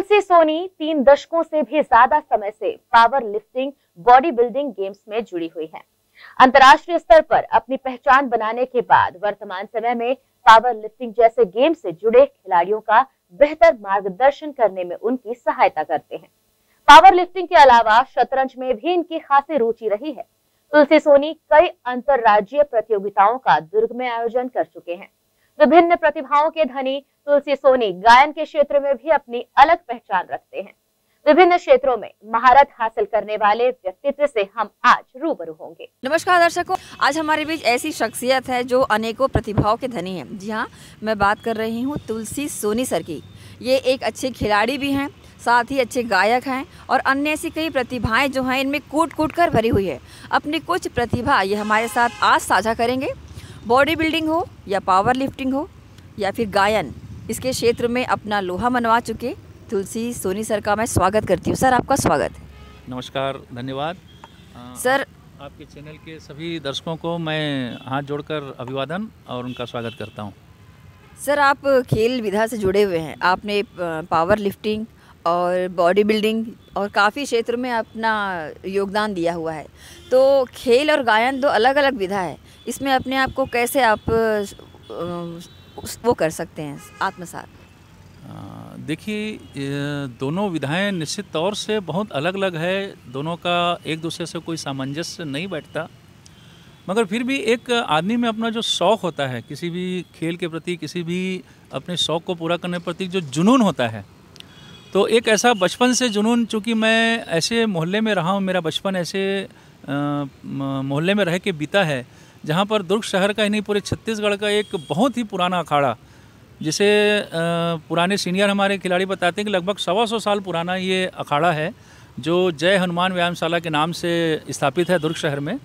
तुलसी सोनी तीन दशकों से भी ज्यादा समय से power lifting body building games में जुड़ी हुई है अंतर्राष्ट्रीय स्तर पर अपनी पहचान बनाने के बाद वर्तमान समय में पावर लिफ्टिंग जैसे गेम से जुड़े खिलाड़ियों का बेहतर मार्गदर्शन करने में उनकी सहायता करते हैं पावर लिफ्टिंग के अलावा शतरंज में भी इनकी खासी रुचि रही है तुलसी सोनी कई अंतरराज्यीय प्रतियोगिताओं का दुर्ग में आयोजन कर चुके हैं विभिन्न प्रतिभाओं के धनी तुलसी सोनी गायन के क्षेत्र में भी अपनी अलग पहचान रखते हैं विभिन्न क्षेत्रों में महारत हासिल करने वाले व्यक्तित्व से हम आज रूबरू होंगे नमस्कार दर्शकों आज हमारे बीच ऐसी शख्सियत है जो अनेकों प्रतिभाओं के धनी है जी हाँ मैं बात कर रही हूँ तुलसी सोनी सर की ये एक अच्छे खिलाड़ी भी हैं साथ ही अच्छे गायक हैं और अन्य ऐसी कई प्रतिभाएं जो हैं इनमें कूट कूट कर भरी हुई है अपनी कुछ प्रतिभा ये हमारे साथ आज साझा करेंगे बॉडी बिल्डिंग हो या पावर लिफ्टिंग हो या फिर गायन इसके क्षेत्र में अपना लोहा मनवा चुके तुलसी सोनी सर का मैं स्वागत करती हूँ सर आपका स्वागत है नमस्कार धन्यवाद सर आपके चैनल के सभी दर्शकों को मैं हाथ जोड़कर अभिवादन और उनका स्वागत करता हूँ सर आप खेल विधा से जुड़े हुए हैं आपने पावर लिफ्टिंग और बॉडी बिल्डिंग और काफ़ी क्षेत्र में अपना योगदान दिया हुआ है तो खेल और गायन दो अलग अलग विधा है इसमें अपने आप को कैसे आप वो कर सकते हैं आत्मसात देखिए दोनों विधाएं निश्चित तौर से बहुत अलग अलग है दोनों का एक दूसरे से कोई सामंजस्य नहीं बैठता मगर फिर भी एक आदमी में अपना जो शौक़ होता है किसी भी खेल के प्रति किसी भी अपने शौक़ को पूरा करने प्रति जो जुनून होता है तो एक ऐसा बचपन से जुनून चूँकि मैं ऐसे मोहल्ले में रहा हूँ मेरा बचपन ऐसे मोहल्ले में रह के बीता है जहाँ पर दुर्ग शहर का ही नहीं पूरे छत्तीसगढ़ का एक बहुत ही पुराना अखाड़ा जिसे पुराने सीनियर हमारे खिलाड़ी बताते हैं कि लगभग सवा सौ साल पुराना ये अखाड़ा है जो जय हनुमान व्यायामशाला के नाम से स्थापित है दुर्ग शहर में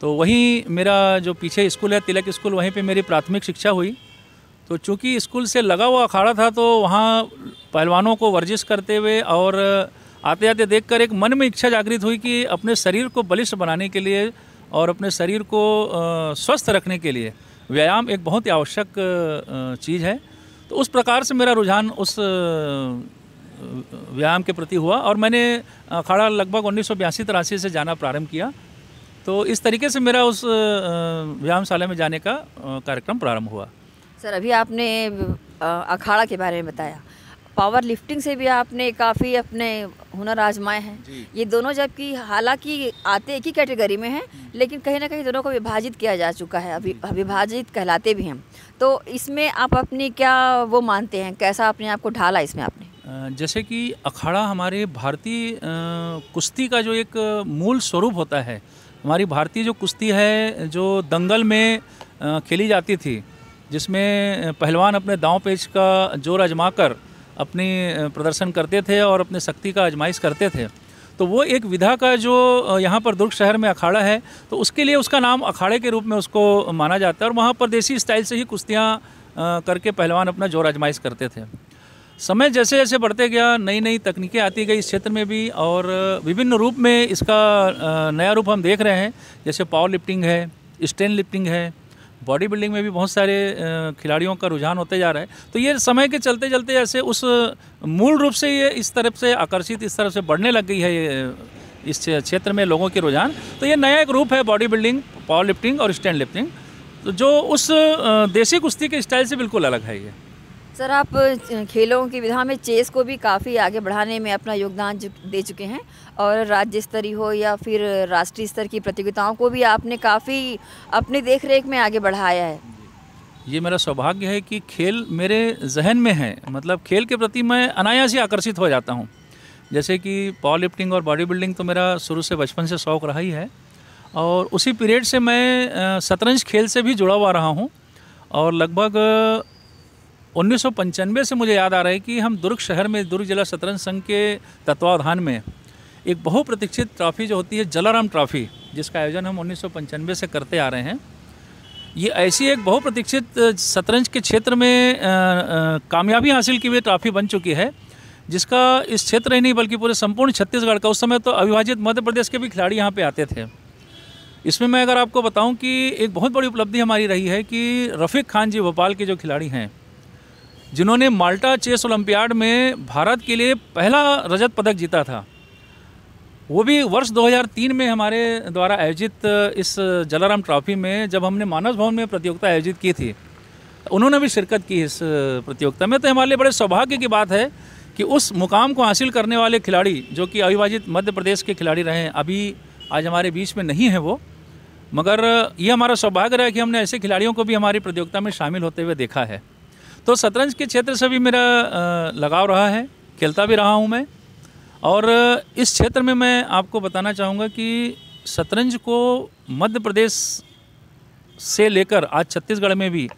तो वहीं मेरा जो पीछे स्कूल है तिलक स्कूल वहीं पे मेरी प्राथमिक शिक्षा हुई तो चूँकि स्कूल से लगा हुआ अखाड़ा था तो वहाँ पहलवानों को वर्जिश करते हुए और आते आते देखकर एक मन में इच्छा जागृत हुई कि अपने शरीर को बलिष्ठ बनाने के लिए और अपने शरीर को स्वस्थ रखने के लिए व्यायाम एक बहुत ही आवश्यक चीज़ है तो उस प्रकार से मेरा रुझान उस व्यायाम के प्रति हुआ और मैंने अखाड़ा लगभग उन्नीस सौ से जाना प्रारंभ किया तो इस तरीके से मेरा उस व्यायामशाला में जाने का कार्यक्रम प्रारंभ हुआ सर अभी आपने अखाड़ा के बारे में बताया पावर लिफ्टिंग से भी आपने काफ़ी अपने हुनर आजमाए हैं ये दोनों जबकि हालांकि आते एक ही कैटेगरी में हैं हम्म। लेकिन कहीं ना कहीं दोनों को विभाजित किया जा चुका है अभी हम्म। अविभाजित कहलाते भी हैं तो इसमें आप अपनी क्या वो मानते हैं कैसा अपने आप को ढाला इसमें आपने जैसे कि अखाड़ा हमारे भारतीय कुश्ती का जो एक मूल स्वरूप होता है हमारी भारतीय जो कुश्ती है जो दंगल में खेली जाती थी जिसमें पहलवान अपने दाँव पेच का जोर आजमा कर अपनी प्रदर्शन करते थे और अपने शक्ति का आजमाइश करते थे तो वो एक विधा का जो यहाँ पर दुर्ग शहर में अखाड़ा है तो उसके लिए उसका नाम अखाड़े के रूप में उसको माना जाता है और वहाँ पर देसी स्टाइल से ही कुश्तियाँ करके पहलवान अपना जोर आजमाइश करते थे समय जैसे जैसे बढ़ते गया नई नई तकनीकें आती गई इस क्षेत्र में भी और विभिन्न रूप में इसका नया रूप हम देख रहे हैं जैसे पावर लिफ्टिंग है स्टेन लिफ्टिंग है बॉडी बिल्डिंग में भी बहुत सारे खिलाड़ियों का रुझान होते जा रहा है तो ये समय के चलते चलते ऐसे उस मूल रूप से ये इस तरफ से आकर्षित इस तरफ से बढ़ने लग गई है ये इस क्षेत्र में लोगों के रुझान तो ये नया एक रूप है बॉडी बिल्डिंग पावर लिफ्टिंग और स्टैंड लिफ्टिंग तो जो उस देसी कुश्ती के स्टाइल से बिल्कुल अलग है ये सर आप खेलों की विधा में चेस को भी काफ़ी आगे बढ़ाने में अपना योगदान दे चुके हैं और राज्य स्तरीय हो या फिर राष्ट्रीय स्तर की प्रतियोगिताओं को भी आपने काफ़ी अपनी देख रेख में आगे बढ़ाया है ये मेरा सौभाग्य है कि खेल मेरे जहन में है मतलब खेल के प्रति मैं अनायास ही आकर्षित हो जाता हूँ जैसे कि पावर लिफ्टिंग और बॉडी बिल्डिंग तो मेरा शुरू से बचपन से शौक रहा ही है और उसी पीरियड से मैं शतरंज खेल से भी जुड़ा हुआ रहा हूँ और लगभग उन्नीस से मुझे याद आ रहा है कि हम दुर्ग शहर में दुर्ग जिला शतरंज संघ के तत्वावधान में एक बहुप्रतीक्षित ट्रॉफ़ी जो होती है जलाराम ट्रॉफ़ी जिसका आयोजन हम उन्नीस से करते आ रहे हैं ये ऐसी एक बहुप्रतीक्षित शतरंज के क्षेत्र में कामयाबी हासिल की हुई ट्रॉफ़ी बन चुकी है जिसका इस क्षेत्र ही नहीं बल्कि पूरे संपूर्ण छत्तीसगढ़ का उस समय तो अविभाजित मध्य प्रदेश के भी खिलाड़ी यहाँ पे आते थे इसमें मैं अगर आपको बताऊं कि एक बहुत बड़ी उपलब्धि हमारी रही है कि रफ़ीक खान जी भोपाल के जो खिलाड़ी हैं जिन्होंने माल्टा चेस ओलंपियाड में भारत के लिए पहला रजत पदक जीता था वो भी वर्ष 2003 में हमारे द्वारा आयोजित इस जलाराम ट्रॉफी में जब हमने मानस भवन में प्रतियोगिता आयोजित की थी उन्होंने भी शिरकत की इस प्रतियोगिता में तो हमारे लिए बड़े सौभाग्य की बात है कि उस मुकाम को हासिल करने वाले खिलाड़ी जो कि अविभाजित मध्य प्रदेश के खिलाड़ी रहे अभी आज हमारे बीच में नहीं है वो मगर ये हमारा सौभाग्य रहा कि हमने ऐसे खिलाड़ियों को भी हमारी प्रतियोगिता में शामिल होते हुए देखा है तो शतरंज के क्षेत्र से भी मेरा लगाव रहा है खेलता भी रहा हूँ मैं और इस क्षेत्र में मैं आपको बताना चाहूँगा कि शतरंज को मध्य प्रदेश से लेकर आज छत्तीसगढ़ में भी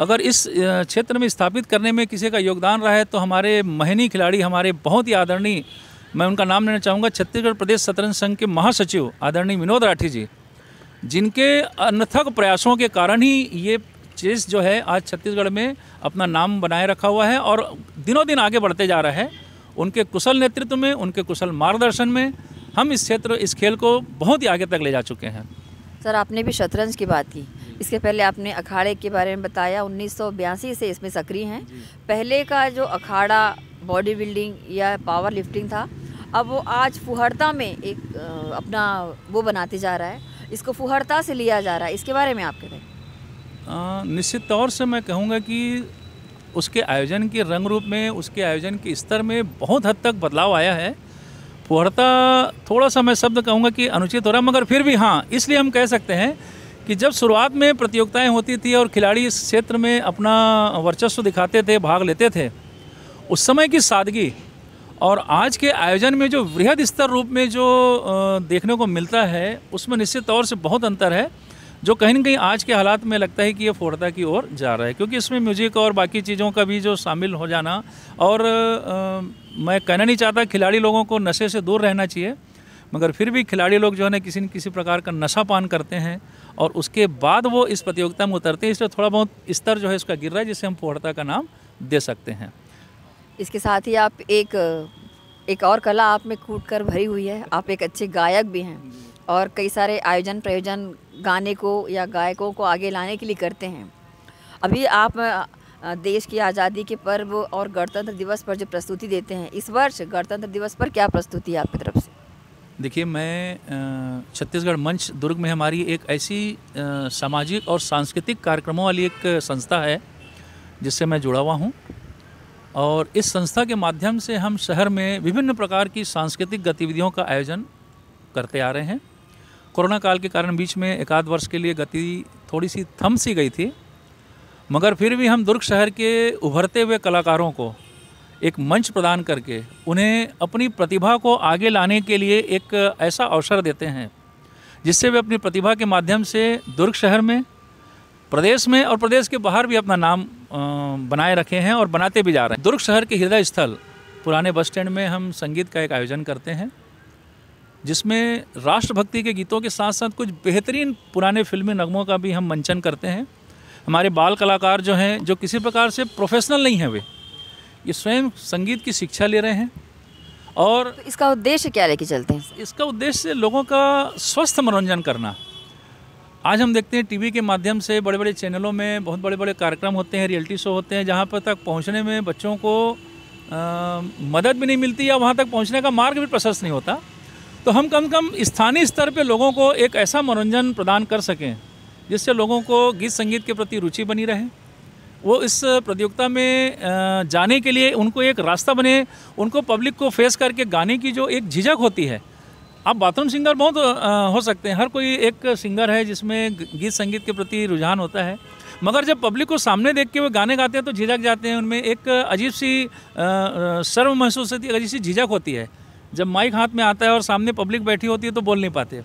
अगर इस क्षेत्र में स्थापित करने में किसी का योगदान रहा है तो हमारे महनी खिलाड़ी हमारे बहुत ही आदरणीय मैं उनका नाम लेना चाहूँगा छत्तीसगढ़ प्रदेश शतरंज संघ के महासचिव आदरणीय विनोद राठी जी जिनके अनथक प्रयासों के कारण ही ये चेस जो है आज छत्तीसगढ़ में अपना नाम बनाए रखा हुआ है और दिनों दिन आगे बढ़ते जा रहा है उनके कुशल नेतृत्व में उनके कुशल मार्गदर्शन में हम इस क्षेत्र इस खेल को बहुत ही आगे तक ले जा चुके हैं सर आपने भी शतरंज की बात की इसके पहले आपने अखाड़े के बारे में बताया उन्नीस से इसमें सक्रिय हैं पहले का जो अखाड़ा बॉडी बिल्डिंग या पावर लिफ्टिंग था अब वो आज फुहरता में एक अपना वो बनाते जा रहा है इसको फुहरता से लिया जा रहा है इसके बारे में आप कह हैं निश्चित तौर से मैं कहूँगा कि उसके आयोजन के रंग रूप में उसके आयोजन के स्तर में बहुत हद तक बदलाव आया है फुहरता थोड़ा सा मैं शब्द कहूँगा कि अनुचित हो रहा मगर फिर भी हाँ इसलिए हम कह सकते हैं कि जब शुरुआत में प्रतियोगिताएं होती थी और खिलाड़ी इस क्षेत्र में अपना वर्चस्व दिखाते थे भाग लेते थे उस समय की सादगी और आज के आयोजन में जो वृहद स्तर रूप में जो देखने को मिलता है उसमें निश्चित तौर से बहुत अंतर है जो कहीं ना कहीं आज के हालात में लगता है कि ये फोड़ता की ओर जा रहा है क्योंकि इसमें म्यूजिक और बाकी चीज़ों का भी जो शामिल हो जाना और आ, मैं कहना नहीं चाहता खिलाड़ी लोगों को नशे से दूर रहना चाहिए मगर फिर भी खिलाड़ी लोग जो है ना किसी न किसी प्रकार का नशा पान करते हैं और उसके बाद वो इस प्रतियोगिता में उतरते हैं इसलिए थोड़ा बहुत स्तर जो है इसका गिर रहा है जिससे हम फोहड़ता का नाम दे सकते हैं इसके साथ ही आप एक एक और कला आप में कूट कर भरी हुई है आप एक अच्छे गायक भी हैं और कई सारे आयोजन प्रयोजन गाने को या गायकों को आगे लाने के लिए करते हैं अभी आप देश की आज़ादी के पर्व और गणतंत्र दिवस पर जो प्रस्तुति देते हैं इस वर्ष गणतंत्र दिवस पर क्या प्रस्तुति है आपकी तरफ से देखिए मैं छत्तीसगढ़ मंच दुर्ग में हमारी एक ऐसी सामाजिक और सांस्कृतिक कार्यक्रमों वाली एक संस्था है जिससे मैं जुड़ा हुआ हूँ और इस संस्था के माध्यम से हम शहर में विभिन्न प्रकार की सांस्कृतिक गतिविधियों का आयोजन करते आ रहे हैं कोरोना काल के कारण बीच में एक वर्ष के लिए गति थोड़ी सी थम सी गई थी मगर फिर भी हम दुर्ग शहर के उभरते हुए कलाकारों को एक मंच प्रदान करके उन्हें अपनी प्रतिभा को आगे लाने के लिए एक ऐसा अवसर देते हैं जिससे वे अपनी प्रतिभा के माध्यम से दुर्ग शहर में प्रदेश में और प्रदेश के बाहर भी अपना नाम बनाए रखे हैं और बनाते भी जा रहे हैं दुर्ग शहर के हृदय स्थल पुराने बस स्टैंड में हम संगीत का एक आयोजन करते हैं जिसमें राष्ट्रभक्ति के गीतों के साथ साथ कुछ बेहतरीन पुराने फिल्मी नगमों का भी हम मंचन करते हैं हमारे बाल कलाकार जो हैं जो किसी प्रकार से प्रोफेशनल नहीं हैं वे ये स्वयं संगीत की शिक्षा ले रहे हैं और तो इसका उद्देश्य क्या लेके चलते हैं इसका उद्देश्य लोगों का स्वस्थ मनोरंजन करना आज हम देखते हैं टीवी के माध्यम से बड़े बड़े चैनलों में बहुत बड़े बड़े कार्यक्रम होते हैं रियलिटी शो होते हैं जहाँ पर तक पहुँचने में बच्चों को आ, मदद भी नहीं मिलती या वहाँ तक पहुँचने का मार्ग भी प्रशस्त नहीं होता तो हम कम कम स्थानीय स्तर पे लोगों को एक ऐसा मनोरंजन प्रदान कर सकें जिससे लोगों को गीत संगीत के प्रति रुचि बनी रहे वो इस प्रतियोगिता में जाने के लिए उनको एक रास्ता बने उनको पब्लिक को फेस करके गाने की जो एक झिझक होती है आप बाथरूम सिंगर बहुत हो सकते हैं हर कोई एक सिंगर है जिसमें गीत संगीत के प्रति रुझान होता है मगर जब पब्लिक को सामने देख के वो गाने गाते हैं तो झिझक जाते हैं उनमें एक अजीब सी शर्म महसूस होती है अजीब सी झिझक होती है जब माइक हाथ में आता है और सामने पब्लिक बैठी होती है तो बोल नहीं पाते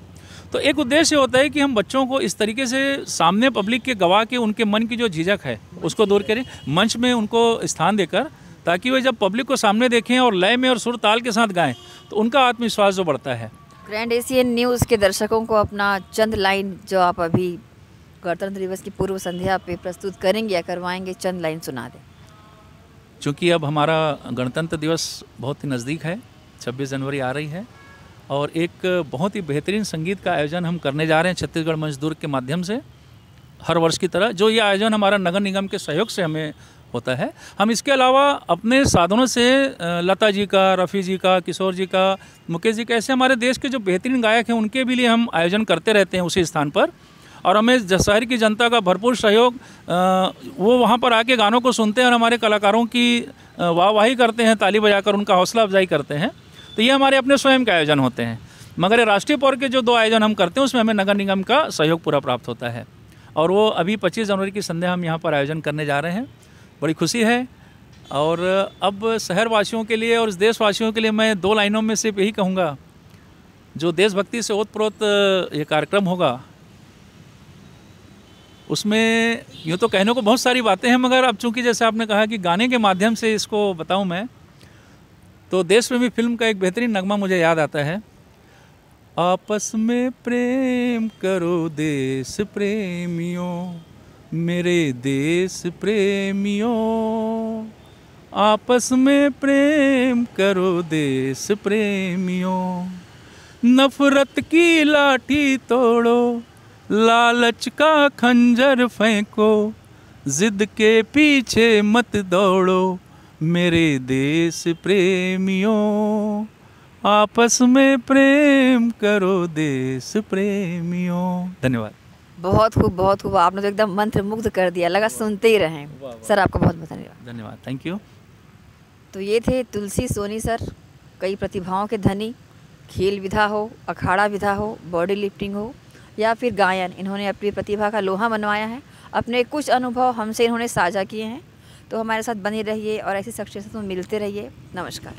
तो एक उद्देश्य होता है कि हम बच्चों को इस तरीके से सामने पब्लिक के गवा के उनके मन की जो झिझक है उसको दूर करें मंच में उनको स्थान देकर ताकि वे जब पब्लिक को सामने देखें और लय में और सुर ताल के साथ गाएं तो उनका आत्मविश्वास जो बढ़ता है ग्रैंड एशियन न्यूज़ के दर्शकों को अपना चंद लाइन जो आप अभी गणतंत्र दिवस की पूर्व संध्या पे प्रस्तुत करेंगे या करवाएंगे चंद लाइन सुना दें चूँकि अब हमारा गणतंत्र दिवस बहुत ही नज़दीक है छब्बीस जनवरी आ रही है और एक बहुत ही बेहतरीन संगीत का आयोजन हम करने जा रहे हैं छत्तीसगढ़ मजदूर के माध्यम से हर वर्ष की तरह जो ये आयोजन हमारा नगर निगम के सहयोग से हमें होता है हम इसके अलावा अपने साधनों से लता जी का रफ़ी जी का किशोर जी का मुकेश जी का ऐसे हमारे देश के जो बेहतरीन गायक हैं उनके भी लिए हम आयोजन करते रहते हैं उसी स्थान पर और हमें शहर की जनता का भरपूर सहयोग वो वहाँ पर आके गानों को सुनते हैं और हमारे कलाकारों की वाहवाही करते हैं ताली बजाकर उनका हौसला अफजाई करते हैं तो ये हमारे अपने स्वयं के आयोजन होते हैं मगर राष्ट्रीय पौर के जो दो आयोजन हम करते हैं उसमें हमें नगर निगम का सहयोग पूरा प्राप्त होता है और वो अभी पच्चीस जनवरी की संध्या हम यहाँ पर आयोजन करने जा रहे हैं बड़ी खुशी है और अब शहरवासियों के लिए और देशवासियों के लिए मैं दो लाइनों में सिर्फ यही कहूँगा जो देशभक्ति से ओतप्रोत ये कार्यक्रम होगा उसमें यूँ तो कहने को बहुत सारी बातें हैं मगर अब चूंकि जैसे आपने कहा कि गाने के माध्यम से इसको बताऊँ मैं तो देशप्रेमी फिल्म का एक बेहतरीन नगमा मुझे याद आता है आपस में प्रेम करो देश प्रेमियों मेरे देश प्रेमियों आपस में प्रेम करो देश प्रेमियों नफरत की लाठी तोड़ो लालच का खंजर फेंको जिद के पीछे मत दौड़ो मेरे देश प्रेमियों आपस में प्रेम करो देश प्रेमियों धन्यवाद बहुत खूब बहुत खूब आपने तो एकदम मंत्र मुग्ध कर दिया लगा सुनते ही रहें सर आपका बहुत बहुत धन्यवाद धन्यवाद थैंक यू तो ये थे तुलसी सोनी सर कई प्रतिभाओं के धनी खेल विधा हो अखाड़ा विधा हो बॉडी लिफ्टिंग हो या फिर गायन इन्होंने अपनी प्रतिभा का लोहा मनवाया है अपने कुछ अनुभव हमसे इन्होंने साझा किए हैं तो हमारे साथ बने रहिए और ऐसी सक्सेस में मिलते रहिए नमस्कार